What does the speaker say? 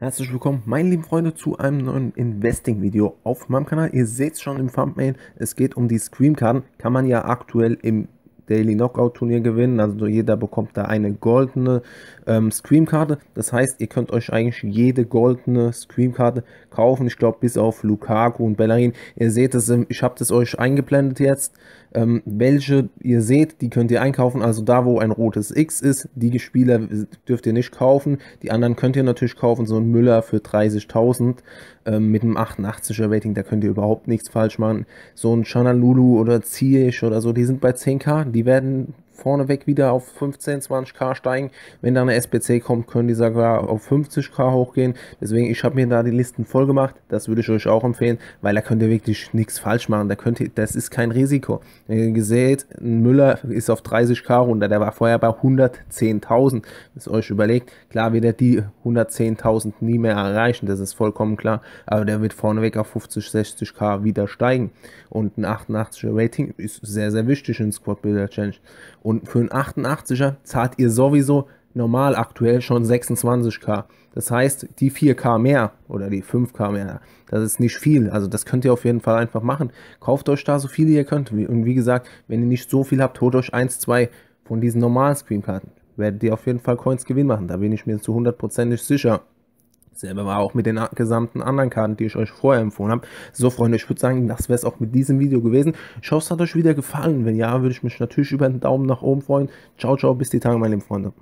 Herzlich willkommen, meine lieben Freunde, zu einem neuen Investing-Video auf meinem Kanal. Ihr seht es schon im Thumbnail, es geht um die Scream-Karten. Kann man ja aktuell im Daily Knockout-Turnier gewinnen. Also jeder bekommt da eine goldene ähm, Scream-Karte. Das heißt, ihr könnt euch eigentlich jede goldene Scream-Karte kaufen. Ich glaube, bis auf Lukaku und Bellerin. Ihr seht es, ich habe das euch eingeblendet jetzt ähm, welche ihr seht, die könnt ihr einkaufen. Also da, wo ein rotes X ist, die Spieler dürft ihr nicht kaufen. Die anderen könnt ihr natürlich kaufen. So ein Müller für 30.000 ähm, mit einem 88er Rating, da könnt ihr überhaupt nichts falsch machen. So ein Chanalulu oder Ziyech oder so, die sind bei 10k. Die werden vorneweg wieder auf 15, 20k steigen. Wenn da eine SPC kommt, können die sogar auf 50k hochgehen. Deswegen, ich habe mir da die Listen voll gemacht. Das würde ich euch auch empfehlen, weil da könnt ihr wirklich nichts falsch machen. Da könnt ihr, das ist kein Risiko. Wenn äh, ihr seht, ein Müller ist auf 30k runter. Der war vorher bei 110.000. Ist euch überlegt. Klar wird er die 110.000 nie mehr erreichen. Das ist vollkommen klar. Aber der wird vorneweg auf 50, 60k wieder steigen. Und ein 88er Rating ist sehr, sehr wichtig in Squad Builder Challenge. Und und für einen 88er zahlt ihr sowieso normal aktuell schon 26k. Das heißt, die 4k mehr oder die 5k mehr, das ist nicht viel. Also das könnt ihr auf jeden Fall einfach machen. Kauft euch da so viele ihr könnt. Und wie gesagt, wenn ihr nicht so viel habt, holt euch 1, 2 von diesen normalen Screenkarten. Werdet ihr auf jeden Fall Coins Gewinn machen. Da bin ich mir zu hundertprozentig sicher. Selber war auch mit den gesamten anderen Karten, die ich euch vorher empfohlen habe. So Freunde, ich würde sagen, das wäre es auch mit diesem Video gewesen. Ich hoffe, es hat euch wieder gefallen. Wenn ja, würde ich mich natürlich über einen Daumen nach oben freuen. Ciao, ciao, bis die Tage, meine lieben Freunde.